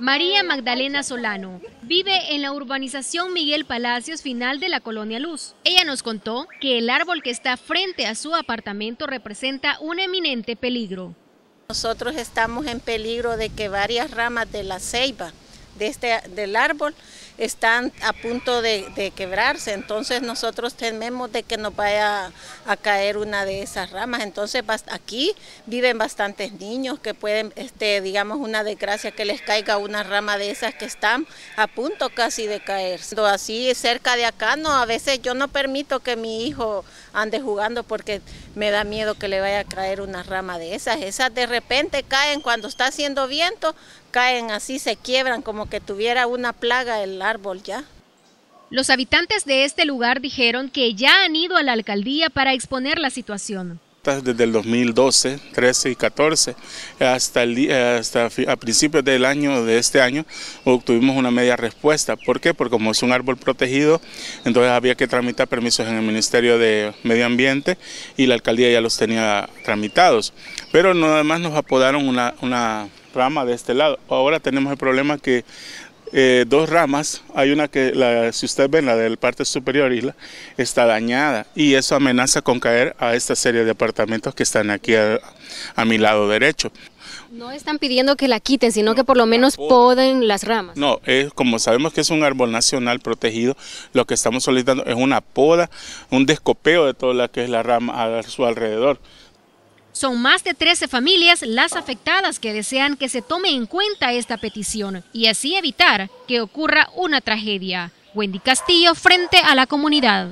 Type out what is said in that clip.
María Magdalena Solano vive en la urbanización Miguel Palacios, final de la colonia Luz. Ella nos contó que el árbol que está frente a su apartamento representa un eminente peligro. Nosotros estamos en peligro de que varias ramas de la ceiba de este, del árbol están a punto de, quebrarse, entonces nosotros tememos de que nos vaya a caer una de esas ramas. Entonces aquí viven bastantes niños que pueden, este, digamos, una desgracia que les caiga una rama de esas que están a punto casi de caer... Así cerca de acá, no, a veces yo no permito que mi hijo ande jugando porque me da miedo que le vaya a caer una rama de esas. Esas de repente caen cuando está haciendo viento, caen así, se quiebran como que tuviera una plaga el árbol ya. Los habitantes de este lugar dijeron que ya han ido a la alcaldía para exponer la situación. Desde el 2012, 13 y 14 hasta, el, hasta a principios del año de este año obtuvimos una media respuesta. ¿Por qué? Porque como es un árbol protegido, entonces había que tramitar permisos en el Ministerio de Medio Ambiente y la alcaldía ya los tenía tramitados. Pero nada más nos apodaron una rama de este lado. Ahora tenemos el problema que eh, dos ramas, hay una que, la, si usted ven, la del parte superior isla, está dañada y eso amenaza con caer a esta serie de apartamentos que están aquí a, mi lado derecho. No están pidiendo que la quiten, sino que por lo menos poden las ramas. No, es, como sabemos que es un árbol nacional protegido, lo que estamos solicitando es una poda, un descopeo de toda la que es la rama a su alrededor. Son más de 13 familias las afectadas que desean que se tome en cuenta esta petición y así evitar que ocurra una tragedia. Wendy Castillo frente a la comunidad.